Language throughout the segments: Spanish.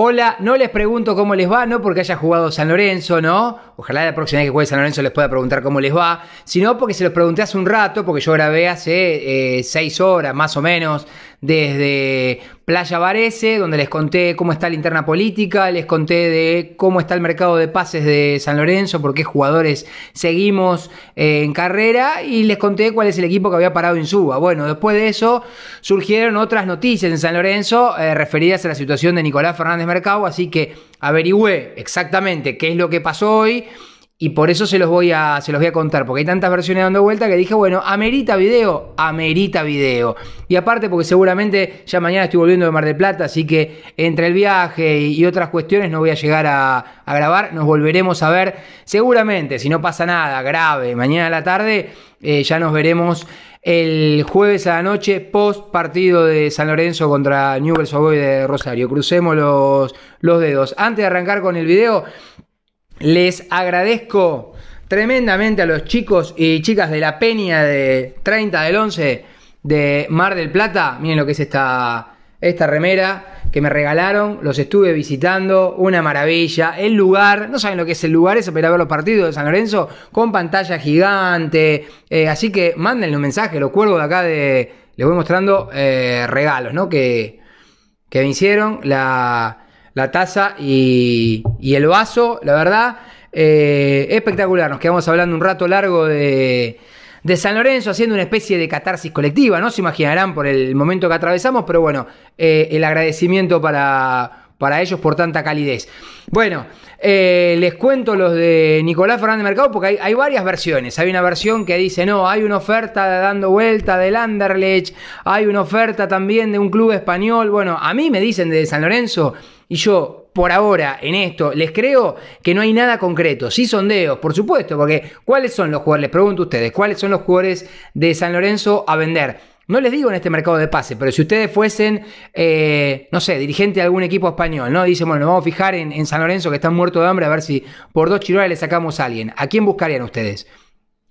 Hola, no les pregunto cómo les va, no porque haya jugado San Lorenzo, ¿no? Ojalá la próxima vez que juegue San Lorenzo les pueda preguntar cómo les va, sino porque se los pregunté hace un rato, porque yo grabé hace eh, seis horas más o menos, desde Playa Varese, donde les conté cómo está la interna política, les conté de cómo está el mercado de pases de San Lorenzo, por qué jugadores seguimos eh, en carrera y les conté cuál es el equipo que había parado en Suba. Bueno, después de eso surgieron otras noticias en San Lorenzo eh, referidas a la situación de Nicolás Fernández Mercado, así que averigüé exactamente qué es lo que pasó hoy y por eso se los, voy a, se los voy a contar, porque hay tantas versiones dando vuelta que dije, bueno, amerita video, amerita video. Y aparte, porque seguramente ya mañana estoy volviendo de Mar del Plata, así que entre el viaje y otras cuestiones no voy a llegar a, grabar. Nos volveremos a ver, seguramente, si no pasa nada grave, mañana a la tarde, eh, ya nos veremos el jueves a la noche, post partido de San Lorenzo contra Newell's Old de Rosario. Crucemos los, los dedos. Antes de arrancar con el video les agradezco tremendamente a los chicos y chicas de la peña de 30 del 11 de Mar del Plata. Miren lo que es esta, esta remera que me regalaron. Los estuve visitando. Una maravilla. El lugar, no saben lo que es el lugar, eso para ver los partidos de San Lorenzo con pantalla gigante. Eh, así que mándenle un mensaje. lo cuervos de acá de, les voy mostrando eh, regalos ¿no? que, que me hicieron. La la taza y, el vaso, la verdad, eh, espectacular. Nos quedamos hablando un rato largo de, San Lorenzo haciendo una especie de catarsis colectiva, ¿no? Se imaginarán por el momento que atravesamos, pero bueno, eh, el agradecimiento para, para ellos por tanta calidez. Bueno, eh, les cuento los de Nicolás Fernández Mercado porque hay, varias versiones. Hay una versión que dice, no, hay una oferta de dando vuelta del Anderlecht, hay una oferta también de un club español. Bueno, a mí me dicen de San Lorenzo y yo, por ahora, en esto, les creo que no hay nada concreto. Sí sondeos, por supuesto, porque ¿cuáles son los jugadores? Les pregunto a ustedes, ¿cuáles son los jugadores de San Lorenzo a vender? No les digo en este mercado de pase, pero si ustedes fuesen, eh, no sé, dirigente de algún equipo español, ¿no? Dicen, bueno, nos vamos a fijar en, San Lorenzo que está muerto de hambre a ver si por dos chirolas le sacamos a alguien. ¿A quién buscarían ustedes?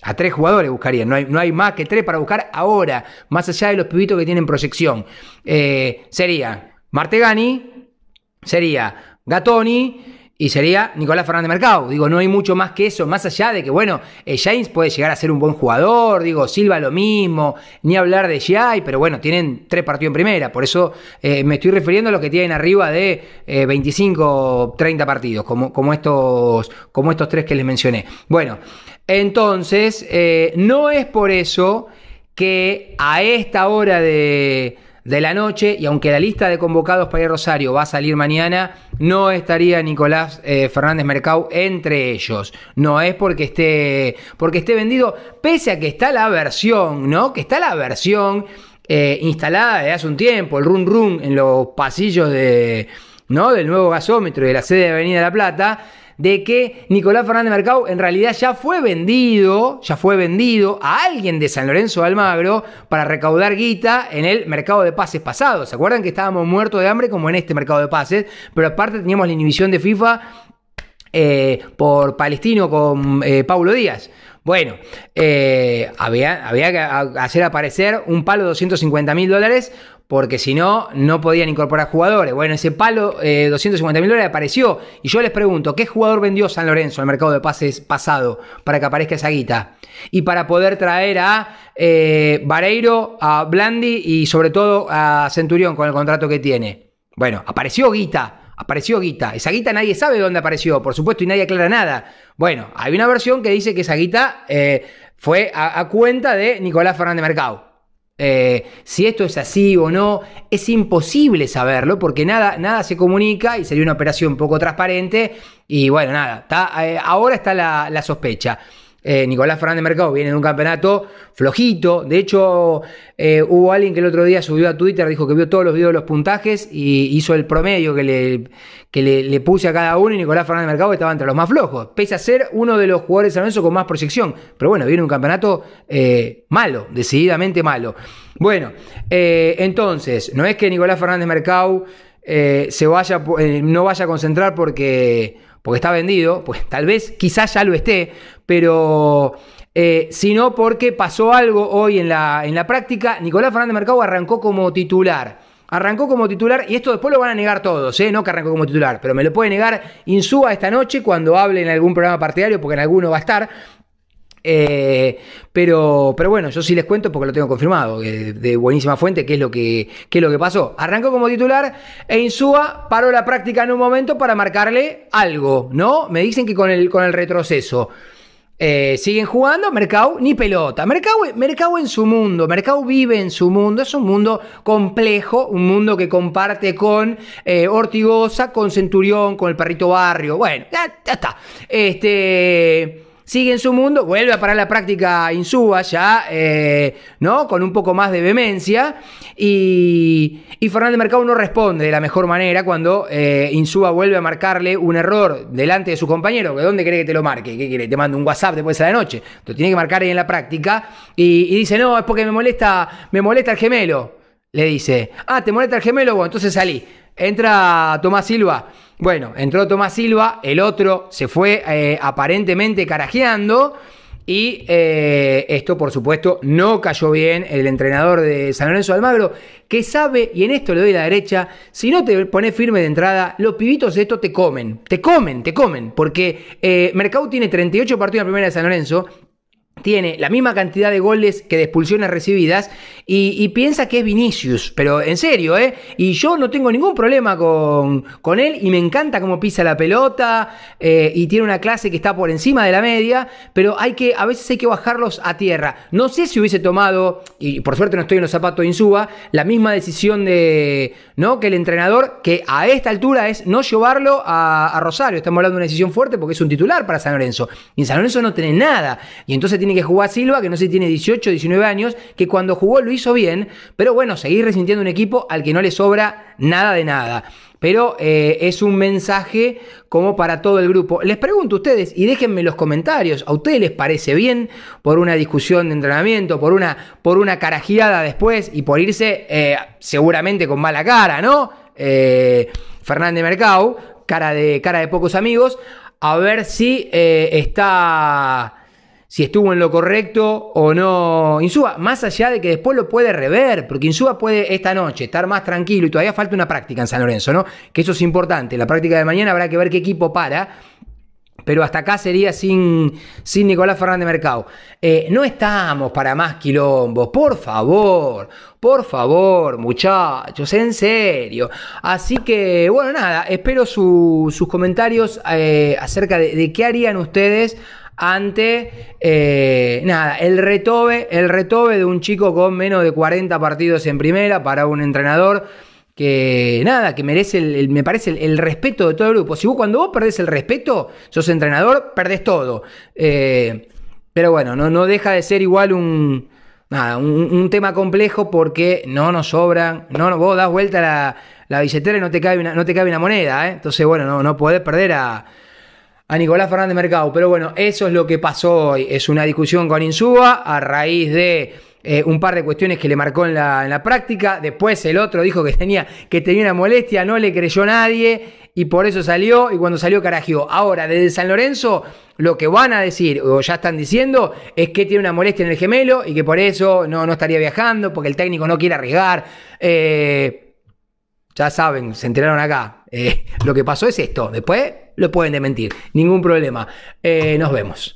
A tres jugadores buscarían, no hay, no hay, más que tres para buscar ahora, más allá de los pibitos que tienen proyección. Eh, sería Martegani, sería Gatoni y sería Nicolás Fernández Mercado. Digo, no hay mucho más que eso, más allá de que, bueno, eh, James puede llegar a ser un buen jugador, digo, Silva lo mismo, ni hablar de G.I. pero bueno, tienen tres partidos en primera, por eso eh, me estoy refiriendo a los que tienen arriba de 25, eh, 30 partidos, como, como, estos, como estos tres que les mencioné. Bueno, entonces, no es por eso que a esta hora de de la noche. Y aunque la lista de convocados para el Rosario va a salir mañana, no estaría Nicolás eh, Fernández Mercado entre ellos. No es porque esté, porque esté vendido, pese a que está la versión, ¿no? Que está la versión eh, instalada desde hace un tiempo, el run run en los pasillos de, ¿no? del nuevo gasómetro y de la sede de Avenida La Plata de que Nicolás Fernández Mercado en realidad ya fue vendido, ya fue vendido a alguien de San Lorenzo de Almagro para recaudar guita en el mercado de pases pasado. ¿Se acuerdan que estábamos muertos de hambre como en este mercado de pases? Pero aparte teníamos la inhibición de FIFA eh, por Palestino con eh, Paulo Díaz. Bueno, eh, había, había, que hacer aparecer un palo de 250 mil dólares porque si no, no podían incorporar jugadores. Bueno, ese palo, eh, 250 mil dólares, apareció. Y yo les pregunto, ¿qué jugador vendió San Lorenzo al mercado de pases pasado para que aparezca esa guita? Y para poder traer a eh, Vareiro, a Blandi y sobre todo a Centurión con el contrato que tiene. Bueno, apareció guita. Apareció guita. Esa guita nadie sabe dónde apareció, por supuesto, y nadie aclara nada. Bueno, hay una versión que dice que esa guita eh, fue a cuenta de Nicolás Fernández Mercado. Eh, si esto es así o no, es imposible saberlo porque nada, nada se comunica y sería una operación poco transparente. Y bueno, nada, eh, ahora está la sospecha. Eh, Nicolás Fernández Mercado viene en un campeonato flojito. De hecho, eh, hubo alguien que el otro día subió a Twitter, dijo que vio todos los videos de los puntajes y hizo el promedio que le, que le, puse a cada uno. Y Nicolás Fernández Mercado estaba entre los más flojos, pese a ser uno de los jugadores de San con más proyección. Pero bueno, viene un campeonato eh, malo, decididamente malo. Bueno, entonces, no es que Nicolás Fernández Mercado se vaya, no vaya a concentrar porque porque está vendido, pues tal vez quizás ya lo esté, pero eh, si sino porque pasó algo hoy en la, en la práctica. Nicolás Fernández Mercado arrancó como titular. Arrancó como titular, y esto después lo van a negar todos, ¿eh? no que arrancó como titular, pero me lo puede negar Insúa esta noche cuando hable en algún programa partidario, porque en alguno va a estar. Eh, pero, pero bueno, yo sí les cuento porque lo tengo confirmado, de buenísima fuente, qué es lo que, es lo que pasó. Arrancó como titular e Insúa paró la práctica en un momento para marcarle algo, ¿no? Me dicen que con el, con el retroceso. Eh, siguen jugando, Mercado ni pelota. Mercado, Mercado en su mundo, Mercado vive en su mundo, es un mundo complejo, un mundo que comparte con eh, Ortigosa, con Centurión, con el perrito Barrio. Bueno, ya está. Este sigue en su mundo, vuelve a parar la práctica Insúa ya, eh, ¿no? Con un poco más de vehemencia. Y, y Fernández Mercado no responde de la mejor manera cuando eh, Insúa vuelve a marcarle un error delante de su compañero. que dónde cree que te lo marque? ¿Qué quiere? Te manda un WhatsApp después de la noche. Lo tiene que marcar ahí en la práctica. Y, dice, no, es porque me molesta, me molesta el gemelo. Le dice, ah, ¿te molesta el gemelo? Bueno, entonces salí. Entra Tomás Silva. Bueno, entró Tomás Silva, el otro se fue eh, aparentemente carajeando. Y eh, esto, por supuesto, no cayó bien el entrenador de San Lorenzo Almagro, que sabe, y en esto le doy la derecha, si no te pones firme de entrada, los pibitos de esto te comen, te comen, te comen, porque eh, Mercado tiene 38 partidos en la primera de San Lorenzo, tiene la misma cantidad de goles que de expulsiones recibidas y, piensa que es Vinicius, pero en serio, ¿eh? Y yo no tengo ningún problema con, él y me encanta cómo pisa la pelota eh, y tiene una clase que está por encima de la media, pero hay que, a veces hay que bajarlos a tierra. No sé si hubiese tomado, y por suerte no estoy en los zapatos de Insuba, la misma decisión de, ¿no? Que el entrenador, que a esta altura es no llevarlo a, Rosario. Estamos hablando de una decisión fuerte porque es un titular para San Lorenzo. Y en San Lorenzo no tiene nada. Y entonces tiene tiene que jugar Silva, que no sé si tiene 18, 19 años, que cuando jugó lo hizo bien, pero bueno, seguir resintiendo un equipo al que no le sobra nada de nada. Pero eh, es un mensaje como para todo el grupo. Les pregunto a ustedes y déjenme los comentarios. ¿A ustedes les parece bien por una discusión de entrenamiento, por una, por una después y por irse eh, seguramente con mala cara, ¿no? Eh, Fernández Mercado, cara de, cara de pocos amigos. A ver si está si estuvo en lo correcto o no Insúa, más allá de que después lo puede rever, porque Insúa puede esta noche estar más tranquilo y todavía falta una práctica en San Lorenzo, ¿no? Que eso es importante, la práctica de mañana habrá que ver qué equipo para, pero hasta acá sería sin, sin Nicolás Fernández Mercado. Eh, no estamos para más quilombos, por favor, por favor, muchachos, en serio. Así que, bueno, nada, espero sus comentarios eh, acerca de qué harían ustedes ante eh, nada, el retobe, el retobe de un chico con menos de 40 partidos en primera para un entrenador que nada, que merece, el, me parece, el, respeto de todo el grupo. Si vos cuando vos perdés el respeto, sos entrenador, perdés todo. Eh, pero bueno, no, no deja de ser igual un, nada, un, tema complejo porque no nos sobran, no, vos das vuelta la, la billetera y no te cabe una, no te cabe una moneda, ¿eh? entonces bueno, no, no podés perder a a Nicolás Fernández Mercado. Pero bueno, eso es lo que pasó hoy. Es una discusión con Insúa a raíz de eh, un par de cuestiones que le marcó en la, práctica. Después el otro dijo que tenía, que tenía una molestia, no le creyó nadie y por eso salió y cuando salió carajeó. Ahora, desde San Lorenzo, lo que van a decir o ya están diciendo es que tiene una molestia en el gemelo y que por eso no, no estaría viajando, porque el técnico no quiere arriesgar. Eh, ya saben, se enteraron acá. Eh, lo que pasó es esto. Después lo pueden dementir. Ningún problema. Eh, nos vemos.